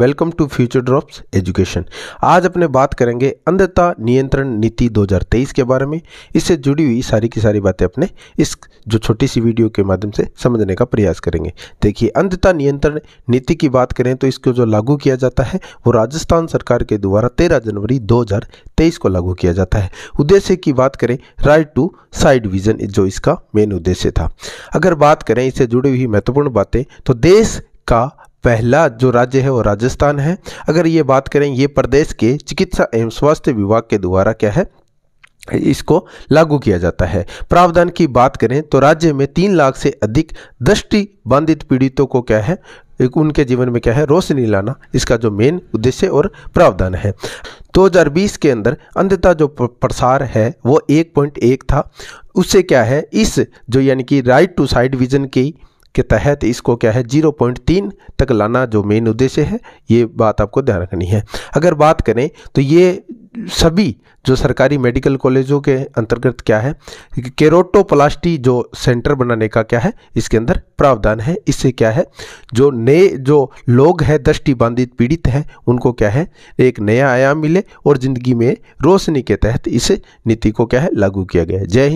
welcome to Future Drops Education आज अपने बात करेंगे अंधता नियंत्रण नीति 2023 के बारे में इससे जुड़ी हुई सारी की सारी बातें अपने इस जो छोटी सी वीडियो के माध्यम से समझने का प्रयास करेंगे देखिए अंधता नियंत्रण नीति की बात करें तो इसको जो लागू किया जाता है वो राजस्थान सरकार के द्वारा तेरह जनवरी दो को लागू किया जाता है उद्देश्य की बात करें राइट टू साइड विजन जो इसका मेन उद्देश्य था अगर बात करें इससे जुड़ी हुई महत्वपूर्ण बातें तो देश का पहला जो राज्य है वो राजस्थान है अगर ये बात करें ये प्रदेश के चिकित्सा एवं स्वास्थ्य विभाग के द्वारा क्या है इसको लागू किया जाता है प्रावधान की बात करें तो राज्य में तीन लाख से अधिक दृष्टि बाधित पीड़ितों को क्या है एक उनके जीवन में क्या है रोशनी लाना इसका जो मेन उद्देश्य और प्रावधान है 2020 के अंदर अंधता जो प्रसार है वो 1.1 था उससे क्या है इस जो यानी कि राइट टू साइड विजन की के तहत इसको क्या है जीरो पॉइंट तीन तक लाना जो मेन उद्देश्य है ये बात आपको ध्यान रखनी है अगर बात करें तो ये सभी जो सरकारी मेडिकल कॉलेजों के अंतर्गत क्या है केरोटोप्लास्टी जो सेंटर बनाने का क्या है इसके अंदर प्रावधान है इससे क्या है जो नए जो लोग हैं दृष्टिबाधित पीड़ित हैं उनको क्या है एक नया आयाम मिले और ज़िंदगी में रोशनी के तहत इस नीति को क्या है लागू किया गया है जय हिंद